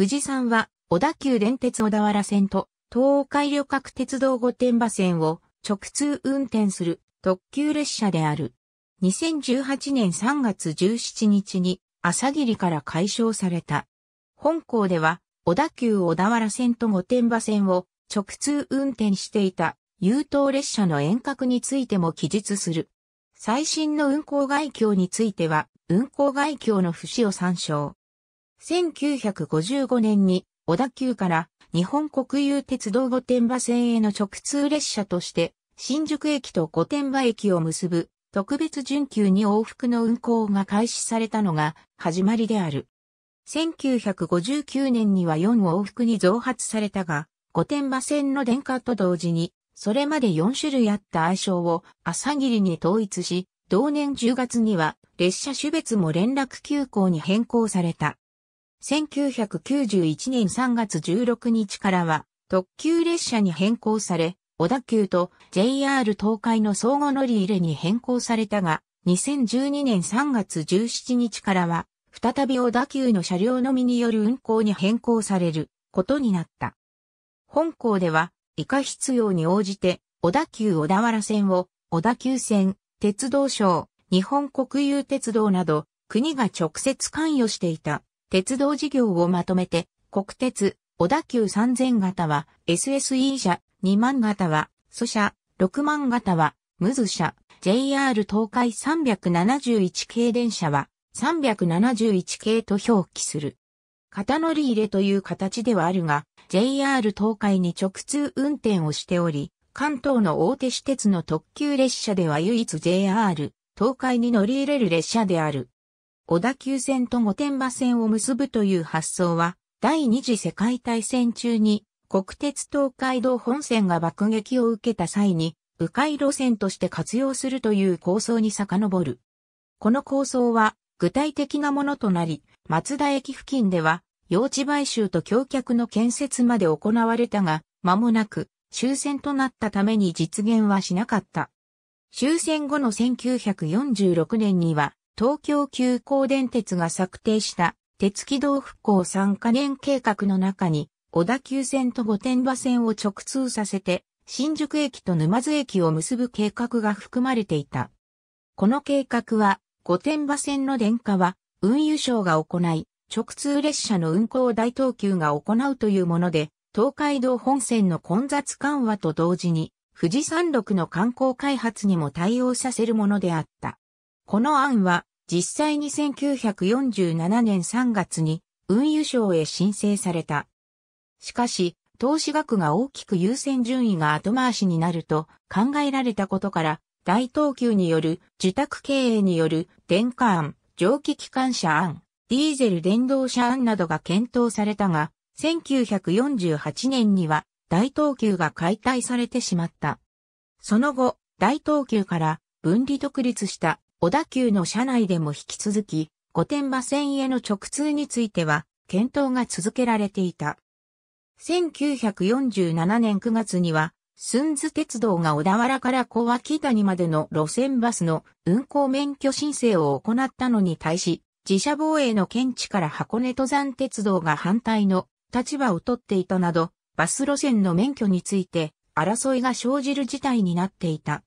富士山は小田急電鉄小田原線と東海旅客鉄道御殿場線を直通運転する特急列車である。2018年3月17日に朝霧から解消された。本校では小田急小田原線と御殿場線を直通運転していた優等列車の遠隔についても記述する。最新の運行外況については運行外況の節を参照。1955年に小田急から日本国有鉄道御殿場線への直通列車として新宿駅と御殿場駅を結ぶ特別準急に往復の運行が開始されたのが始まりである。1959年には4往復に増発されたが、御殿場線の電化と同時に、それまで4種類あった愛称を朝霧に統一し、同年10月には列車種別も連絡急行に変更された。1991年3月16日からは特急列車に変更され、小田急と JR 東海の相互乗り入れに変更されたが、2012年3月17日からは、再び小田急の車両のみによる運行に変更されることになった。本校では、以下必要に応じて、小田急小田原線を、小田急線、鉄道省、日本国有鉄道など、国が直接関与していた鉄道事業をまとめて、国鉄、小田急3000型は SSE 社、2万型は、蘇社、6万型は、ムズ社、JR 東海371系電車は、371系と表記する。型乗り入れという形ではあるが、JR 東海に直通運転をしており、関東の大手私鉄の特急列車では唯一 JR 東海に乗り入れる列車である。小田急線と御殿場線を結ぶという発想は、第二次世界大戦中に国鉄東海道本線が爆撃を受けた際に、迂回路線として活用するという構想に遡る。この構想は具体的なものとなり、松田駅付近では、用地買収と橋脚の建設まで行われたが、間もなく終戦となったために実現はしなかった。終戦後の1946年には、東京急行電鉄が策定した鉄軌道復興3カ年計画の中に、小田急線と御殿場線を直通させて、新宿駅と沼津駅を結ぶ計画が含まれていた。この計画は、御殿場線の電化は、運輸省が行い、直通列車の運行を大東急が行うというもので、東海道本線の混雑緩和と同時に、富士山麓の観光開発にも対応させるものであった。この案は、実際に1947年3月に運輸省へ申請された。しかし、投資額が大きく優先順位が後回しになると考えられたことから、大東急による受託経営による電化案、蒸気機関車案、ディーゼル電動車案などが検討されたが、1948年には大東急が解体されてしまった。その後、大東急から分離独立した小田急の車内でも引き続き、御殿場線への直通については、検討が続けられていた。1947年9月には、駿津鉄道が小田原から小脇谷までの路線バスの運行免許申請を行ったのに対し、自社防衛の検知から箱根登山鉄道が反対の立場を取っていたなど、バス路線の免許について争いが生じる事態になっていた。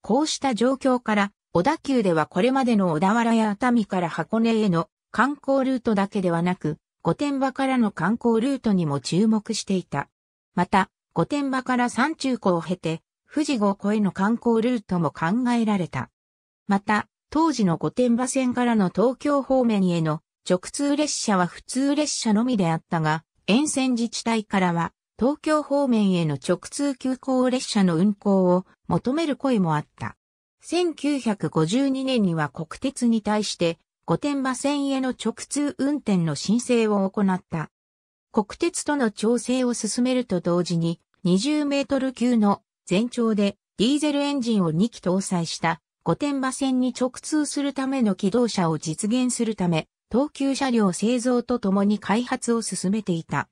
こうした状況から小田急ではこれまでの小田原や熱海から箱根への観光ルートだけではなく、御殿場からの観光ルートにも注目していた。また、御殿場から山中湖を経て、富士五湖への観光ルートも考えられた。また、当時の御殿場線からの東京方面への直通列車は普通列車のみであったが、沿線自治体からは、東京方面への直通急行列車の運行を求める声もあった。1952年には国鉄に対して御殿場線への直通運転の申請を行った。国鉄との調整を進めると同時に20メートル級の全長でディーゼルエンジンを2機搭載した御殿場線に直通するための機動車を実現するため、東急車両製造とともに開発を進めていた。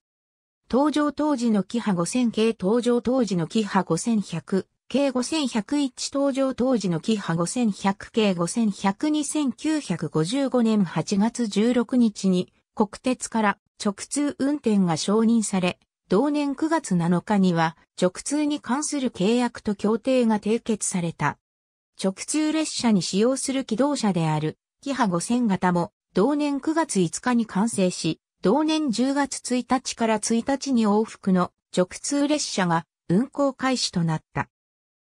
登場当時のキハ5000系登場当時のキハ5100計5101登場当時のキハ5100計5 1 0 2 9 5 5年8月16日に国鉄から直通運転が承認され、同年9月7日には直通に関する契約と協定が締結された。直通列車に使用する機動車であるキハ5000型も同年9月5日に完成し、同年10月1日から1日に往復の直通列車が運行開始となった。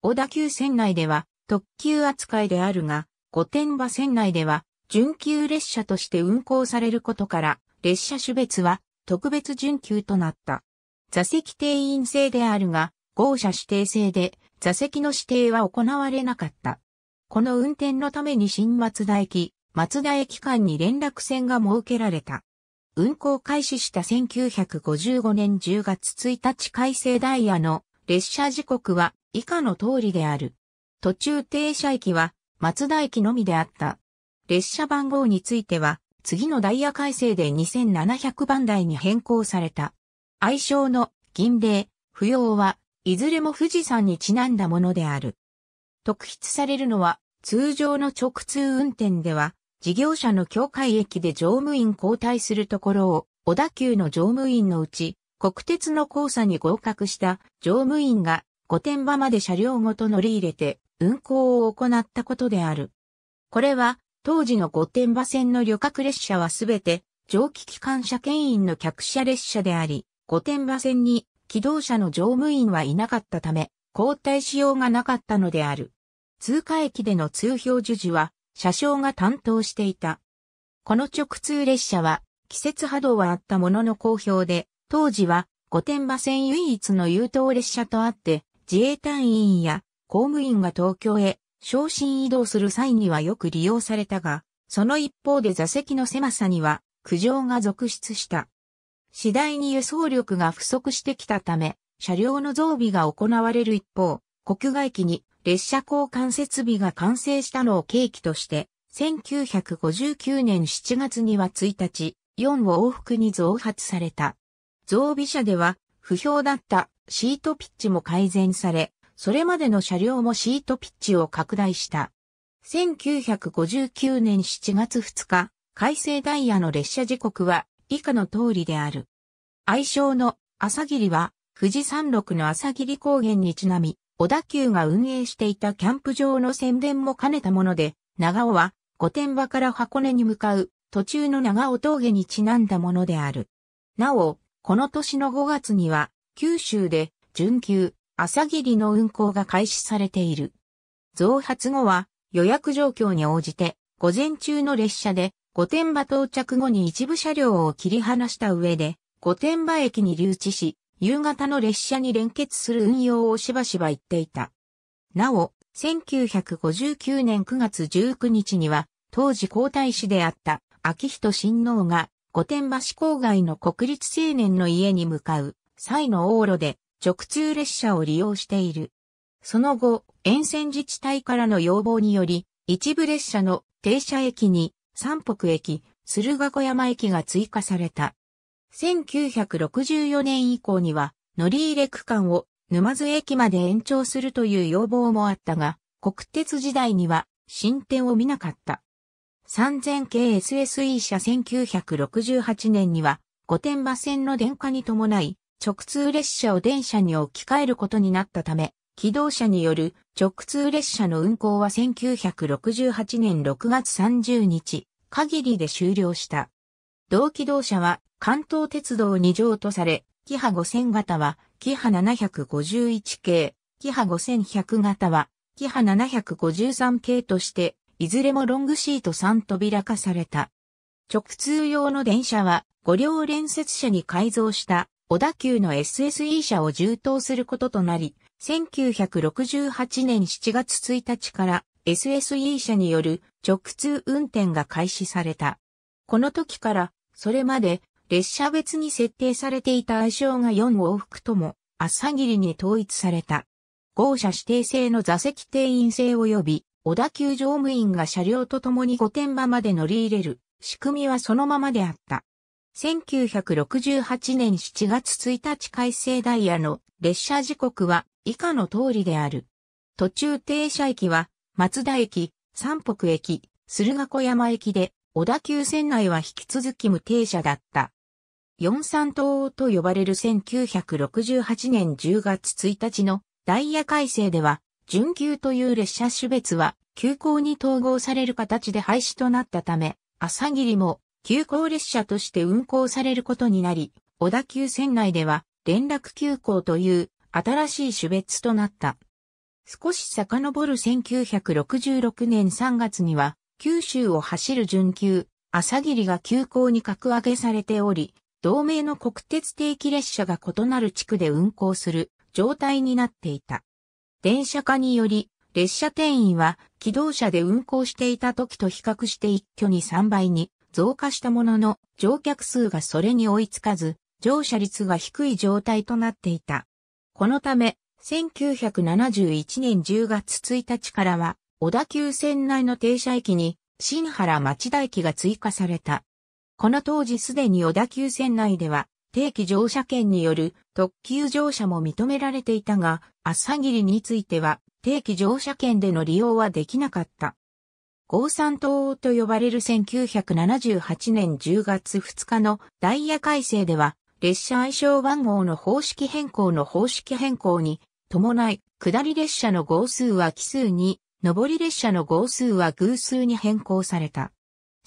小田急線内では特急扱いであるが、御殿場線内では準急列車として運行されることから、列車種別は特別準急となった。座席定員制であるが、号車指定制で座席の指定は行われなかった。この運転のために新松田駅、松田駅間に連絡線が設けられた。運行開始した1955年10月1日改正ダイヤの列車時刻は以下の通りである。途中停車駅は松田駅のみであった。列車番号については、次のダイヤ改正で2700番台に変更された。愛称の銀霊、不要は、いずれも富士山にちなんだものである。特筆されるのは、通常の直通運転では、事業者の境界駅で乗務員交代するところを、小田急の乗務員のうち、国鉄の交差に合格した乗務員が御殿場まで車両ごと乗り入れて運行を行ったことである。これは、当時の御殿場線の旅客列車はすべて、蒸気機関車牽引の客車列車であり、御殿場線に機動車の乗務員はいなかったため、交代しようがなかったのである。通過駅での通標授受は、車掌が担当していた。この直通列車は、季節波動はあったものの好評で、当時は、御殿場線唯一の優等列車とあって、自衛隊員や公務員が東京へ昇進移動する際にはよく利用されたが、その一方で座席の狭さには苦情が続出した。次第に輸送力が不足してきたため、車両の増備が行われる一方、国外機に列車交換設備が完成したのを契機として、1959年7月には1日、4を往復に増発された。増備車では、不評だったシートピッチも改善され、それまでの車両もシートピッチを拡大した。1959年7月2日、改正ダイヤの列車時刻は以下の通りである。愛称の朝霧は富士山麓の朝霧高原にちなみ、小田急が運営していたキャンプ場の宣伝も兼ねたもので、長尾は御殿場から箱根に向かう途中の長尾峠にちなんだものである。なお、この年の5月には九州で、準急、朝霧の運行が開始されている。増発後は、予約状況に応じて、午前中の列車で、御殿場到着後に一部車両を切り離した上で、御殿場駅に留置し、夕方の列車に連結する運用をしばしば言っていた。なお、1959年9月19日には、当時皇太子であった、秋仁親王が、御殿場市郊外の国立青年の家に向かう、際の往路で直通列車を利用している。その後、沿線自治体からの要望により、一部列車の停車駅に三北駅、駿河小山駅が追加された。1964年以降には乗り入れ区間を沼津駅まで延長するという要望もあったが、国鉄時代には進展を見なかった。3000系 SSE 車1968年には御殿場線の電化に伴い直通列車を電車に置き換えることになったため、機動車による直通列車の運行は1968年6月30日限りで終了した。同機動車は関東鉄道2譲とされ、キハ5000型はキハ751系、キハ5100型はキハ753系として、いずれもロングシート3扉化された。直通用の電車は5両連接車に改造した小田急の SSE 社を充当することとなり、1968年7月1日から SSE 社による直通運転が開始された。この時から、それまで列車別に設定されていた愛称が4往復とも、朝霧に統一された。号車指定制の座席定員制及び、小田急乗務員が車両と共に御殿場まで乗り入れる仕組みはそのままであった。1968年7月1日改正ダイヤの列車時刻は以下の通りである。途中停車駅は松田駅、三北駅、駿河小山駅で小田急線内は引き続き無停車だった。四三島と呼ばれる1968年10月1日のダイヤ改正では、準急という列車種別は急行に統合される形で廃止となったため、朝霧も急行列車として運行されることになり、小田急線内では連絡急行という新しい種別となった。少し遡る1966年3月には、九州を走る準急、朝霧が急行に格上げされており、同盟の国鉄定期列車が異なる地区で運行する状態になっていた。電車化により、列車定員は機動車で運行していた時と比較して一挙に3倍に増加したものの、乗客数がそれに追いつかず、乗車率が低い状態となっていた。このため、1971年10月1日からは、小田急線内の停車駅に、新原町田駅が追加された。この当時すでに小田急線内では、定期乗車券による特急乗車も認められていたが、朝霧については定期乗車券での利用はできなかった。合算等と呼ばれる1978年10月2日のダイヤ改正では、列車愛称番号の方式変更の方式変更に伴い、下り列車の号数は奇数に、上り列車の号数は偶数に変更された。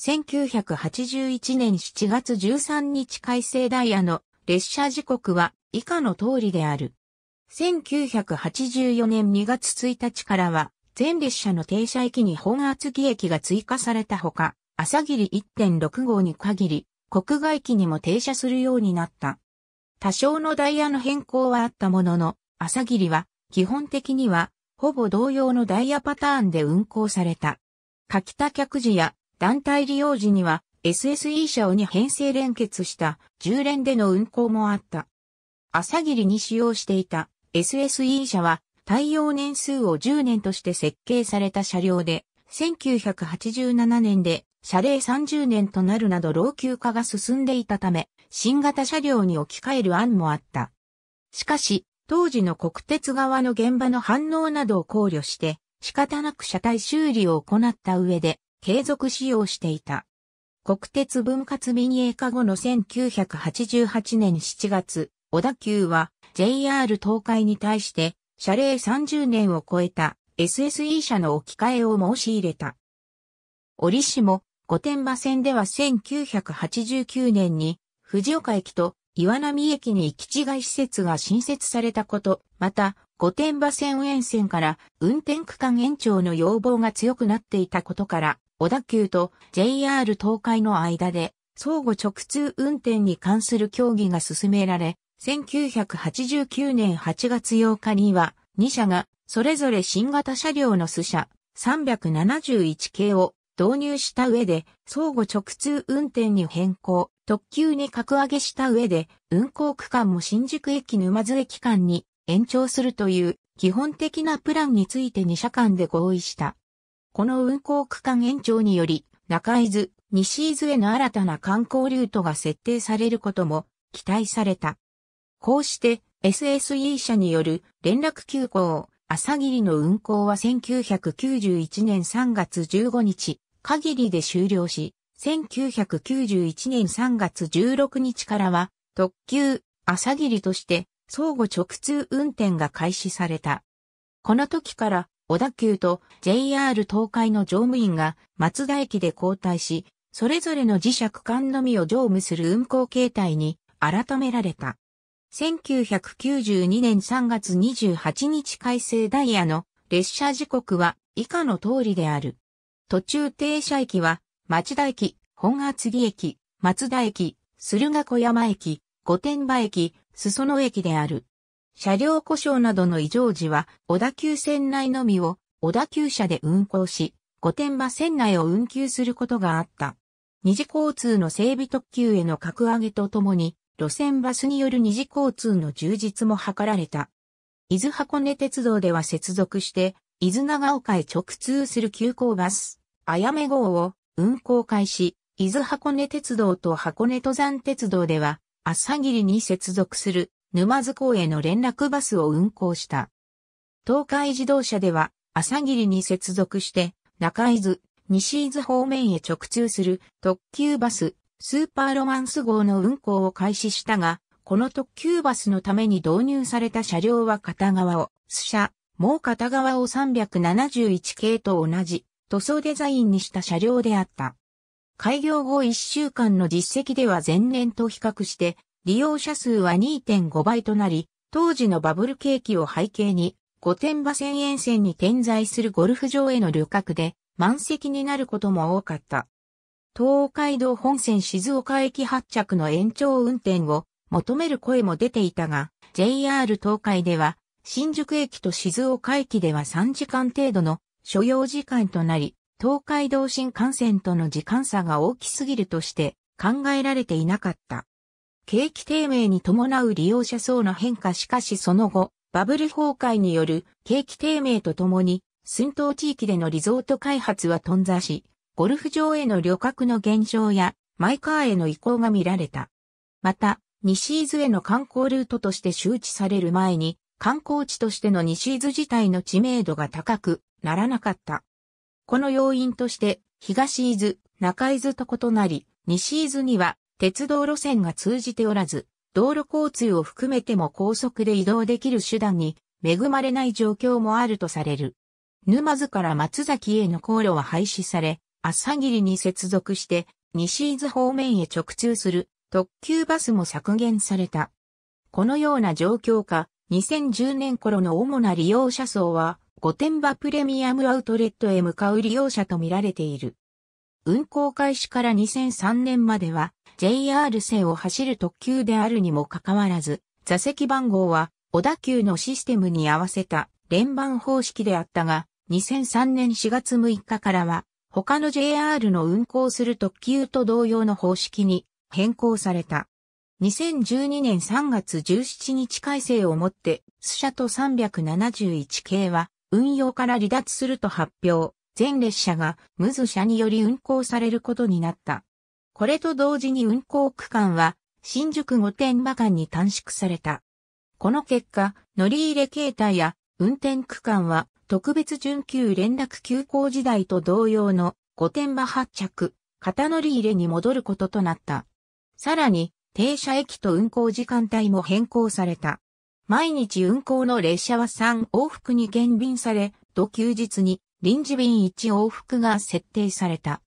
1981年7月13日改正ダイヤの列車時刻は以下の通りである。1984年2月1日からは全列車の停車駅に本厚木駅が追加されたほか、朝霧1.6号に限り、国外機にも停車するようになった。多少のダイヤの変更はあったものの、朝霧は基本的にはほぼ同様のダイヤパターンで運行された。柿田客時や団体利用時には SSE 車を2編成連結した10連での運行もあった。朝霧に使用していた SSE 車は耐用年数を10年として設計された車両で、1987年で車齢30年となるなど老朽化が進んでいたため、新型車両に置き換える案もあった。しかし、当時の国鉄側の現場の反応などを考慮して、仕方なく車体修理を行った上で、継続使用していた。国鉄分割民営化後の1988年7月、小田急は JR 東海に対して謝礼30年を超えた SSE 社の置き換えを申し入れた。折しも、御殿場線では1989年に藤岡駅と岩波駅に行き違い施設が新設されたこと、また、御殿場線沿線から運転区間延長の要望が強くなっていたことから、小田急と JR 東海の間で相互直通運転に関する協議が進められ、1989年8月8日には、2社が、それぞれ新型車両のス車371系を導入した上で、相互直通運転に変更、特急に格上げした上で、運行区間も新宿駅沼津駅間に延長するという基本的なプランについて2社間で合意した。この運行区間延長により、中伊豆、西伊豆への新たな観光ルートが設定されることも期待された。こうして SSE 社による連絡急行、朝霧の運行は1991年3月15日限りで終了し、1991年3月16日からは特急朝霧として相互直通運転が開始された。この時から小田急と JR 東海の乗務員が松田駅で交代し、それぞれの自社区間のみを乗務する運行形態に改められた。1992年3月28日改正ダイヤの列車時刻は以下の通りである。途中停車駅は町田駅、本厚木駅、松田駅、駿河小山駅、御殿場駅、裾野駅である。車両故障などの異常時は小田急線内のみを小田急車で運行し、御殿場線内を運休することがあった。二次交通の整備特急への格上げとともに、路線バスによる二次交通の充実も図られた。伊豆箱根鉄道では接続して、伊豆長岡へ直通する急行バス、あやめ号を運行開始、伊豆箱根鉄道と箱根登山鉄道では、朝霧に接続する沼津港への連絡バスを運行した。東海自動車では、朝霧に接続して、中伊豆、西伊豆方面へ直通する特急バス、スーパーロマンス号の運行を開始したが、この特急バスのために導入された車両は片側を、ス車、もう片側を371系と同じ、塗装デザインにした車両であった。開業後1週間の実績では前年と比較して、利用者数は2.5倍となり、当時のバブル景気を背景に、御殿場線沿線に点在するゴルフ場への旅客で満席になることも多かった。東海道本線静岡駅発着の延長運転を求める声も出ていたが、JR 東海では、新宿駅と静岡駅では3時間程度の所要時間となり、東海道新幹線との時間差が大きすぎるとして考えられていなかった。景気低迷に伴う利用者層の変化しかしその後、バブル崩壊による景気低迷とともに、寸東地域でのリゾート開発は頓挫し、ゴルフ場への旅客の減少やマイカーへの移行が見られた。また、西伊豆への観光ルートとして周知される前に、観光地としての西伊豆自体の知名度が高くならなかった。この要因として、東伊豆、中伊豆と異なり、西伊豆には鉄道路線が通じておらず、道路交通を含めても高速で移動できる手段に恵まれない状況もあるとされる。沼津から松崎への航路は廃止され、朝霧に接続して西伊豆方面へ直通する特急バスも削減された。このような状況下、2010年頃の主な利用者層は、御殿場プレミアムアウトレットへ向かう利用者とみられている。運行開始から2003年までは、JR 線を走る特急であるにもかかわらず、座席番号は、小田急のシステムに合わせた連番方式であったが、2003年4月6日からは、他の JR の運行する特急と同様の方式に変更された。2012年3月17日改正をもって、スシャト371系は運用から離脱すると発表。全列車がムズャにより運行されることになった。これと同時に運行区間は新宿御殿場間に短縮された。この結果、乗り入れ形態や運転区間は特別準急連絡急行時代と同様の御殿場発着、型乗り入れに戻ることとなった。さらに、停車駅と運行時間帯も変更された。毎日運行の列車は3往復に減便され、土休日に臨時便1往復が設定された。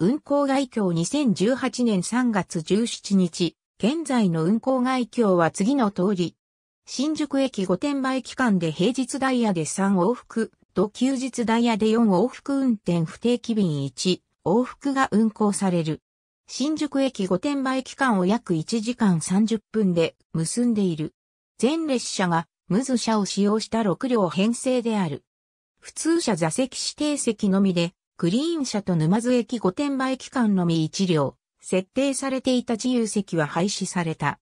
運行外況2018年3月17日、現在の運行外況は次の通り、新宿駅御殿場駅間で平日ダイヤで3往復と休日ダイヤで4往復運転不定期便1往復が運行される。新宿駅御殿場駅間を約1時間30分で結んでいる。全列車がムズ車を使用した6両編成である。普通車座席指定席のみで、クリーン車と沼津駅御殿場駅間のみ1両、設定されていた自由席は廃止された。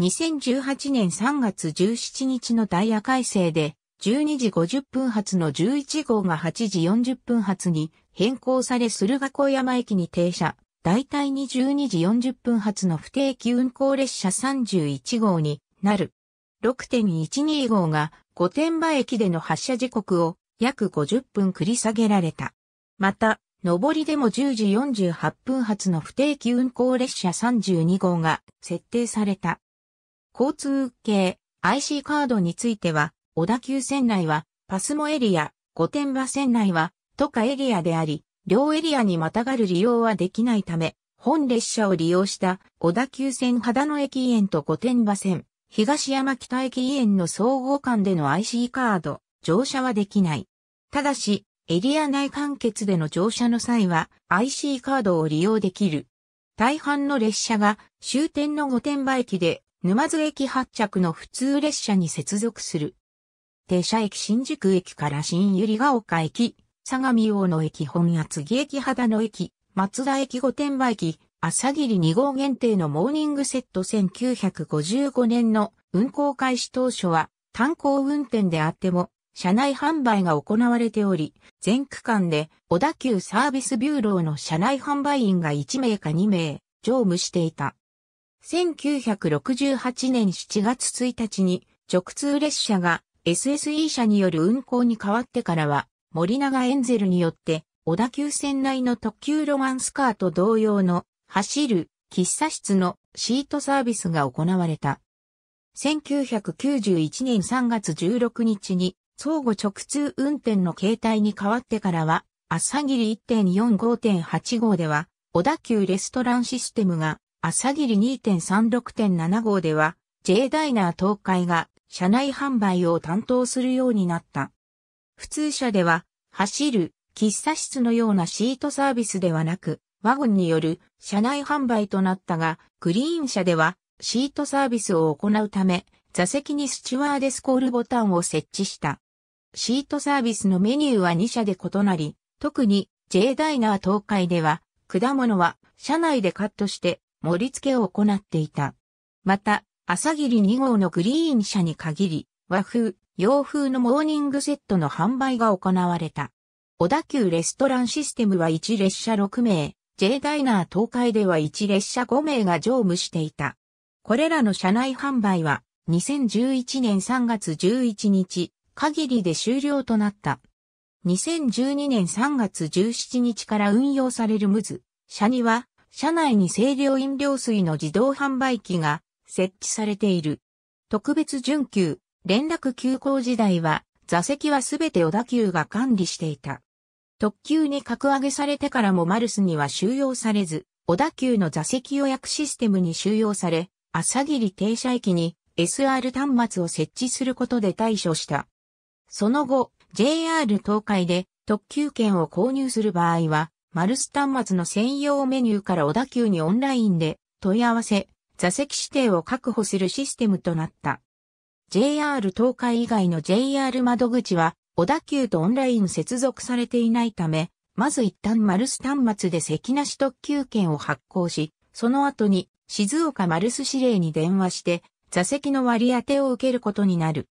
2018年3月17日のダイヤ改正で、12時50分発の11号が8時40分発に変更され駿河小山駅に停車。大体に12時40分発の不定期運行列車31号になる。6.12号が御殿場駅での発車時刻を約50分繰り下げられた。また、上りでも10時48分発の不定期運行列車32号が設定された。交通系 IC カードについては、小田急線内は、パスモエリア、御殿場線内は、都下エリアであり、両エリアにまたがる利用はできないため、本列車を利用した小田急線秦野駅園と御殿場線、東山北駅園の総合間での IC カード、乗車はできない。ただし、エリア内完結での乗車の際は IC カードを利用できる。大半の列車が終点の御殿場駅で沼津駅発着の普通列車に接続する。停車駅新宿駅から新百合ヶ丘駅、相模大野駅本厚木駅肌野駅、松田駅御殿場駅、朝霧2号限定のモーニングセット1955年の運行開始当初は単行運転であっても車内販売が行われており、全区間で小田急サービスビューローの車内販売員が1名か2名乗務していた。1968年7月1日に直通列車が SSE 車による運行に変わってからは森永エンゼルによって小田急線内の特急ロマンスカーと同様の走る喫茶室のシートサービスが行われた。1991年3月16日に相互直通運転の形態に変わってからは朝霧1.45.85では小田急レストランシステムが朝霧2.36.75では、J ダイナー東海が車内販売を担当するようになった。普通車では、走る喫茶室のようなシートサービスではなく、ワゴンによる車内販売となったが、グリーン車ではシートサービスを行うため、座席にスチュワーデスコールボタンを設置した。シートサービスのメニューは2社で異なり、特に J ダイナー東海では、果物は車内でカットして盛り付けを行っていた。また、朝霧2号のグリーン車に限り、和風、洋風のモーニングセットの販売が行われた。小田急レストランシステムは1列車6名、J ダイナー東海では1列車5名が乗務していた。これらの車内販売は2011年3月11日限りで終了となった。2012年3月17日から運用されるムズ、車には車内に清涼飲料水の自動販売機が設置されている。特別準急、連絡急行時代は、座席はすべて小田急が管理していた。特急に格上げされてからもマルスには収容されず、小田急の座席予約システムに収容され、朝霧停車駅に SR 端末を設置することで対処した。その後、JR 東海で特急券を購入する場合は、マルス端末の専用メニューから小田急にオンラインで問い合わせ、座席指定を確保するシステムとなった。JR 東海以外の JR 窓口は、小田急とオンライン接続されていないため、まず一旦マルス端末で関なし特急券を発行し、その後に静岡マルス指令に電話して、座席の割り当てを受けることになる。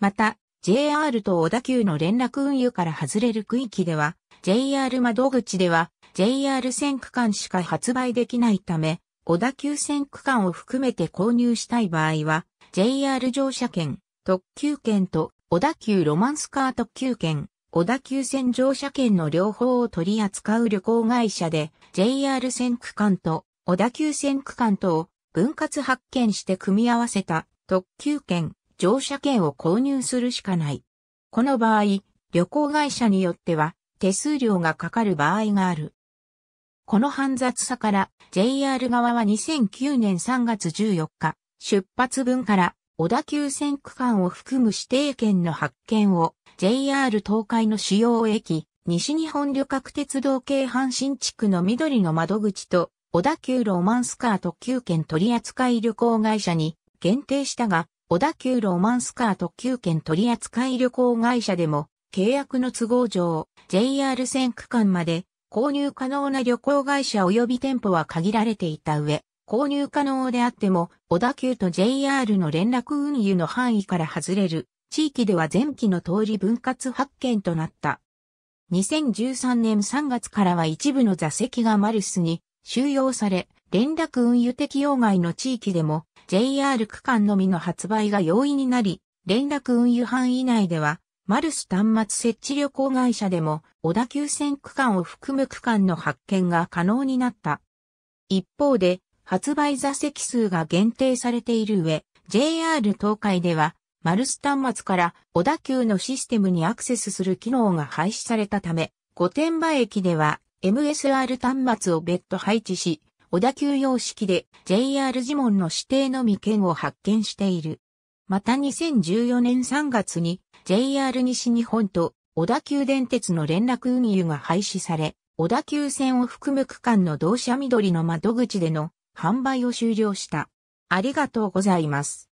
また、JR と小田急の連絡運輸から外れる区域では、JR 窓口では JR 線区間しか発売できないため、小田急線区間を含めて購入したい場合は、JR 乗車券、特急券と小田急ロマンスカー特急券、小田急線乗車券の両方を取り扱う旅行会社で、JR 線区間と小田急線区間とを分割発券して組み合わせた特急券、乗車券を購入するしかない。この場合、旅行会社によっては、手数料がかかる場合がある。この煩雑さから JR 側は2009年3月14日、出発分から小田急線区間を含む指定券の発券を JR 東海の主要駅、西日本旅客鉄道系阪神地区の緑の窓口と小田急ロマンスカー特急券取扱旅行会社に限定したが、小田急ロマンスカー特急券取扱旅行会社でも契約の都合上、JR 線区間まで購入可能な旅行会社及び店舗は限られていた上、購入可能であっても、小田急と JR の連絡運輸の範囲から外れる、地域では前期の通り分割発見となった。2013年3月からは一部の座席がマルスに収容され、連絡運輸適用外の地域でも JR 区間のみの発売が容易になり、連絡運輸範囲内ではマルス端末設置旅行会社でも小田急線区間を含む区間の発見が可能になった。一方で、発売座席数が限定されている上、JR 東海では、マルス端末から小田急のシステムにアクセスする機能が廃止されたため、御殿場駅では MSR 端末を別途配置し、小田急様式で JR 自問の指定のみ券を発券している。また2014年3月に JR 西日本と小田急電鉄の連絡運輸が廃止され、小田急線を含む区間の同社緑の窓口での販売を終了した。ありがとうございます。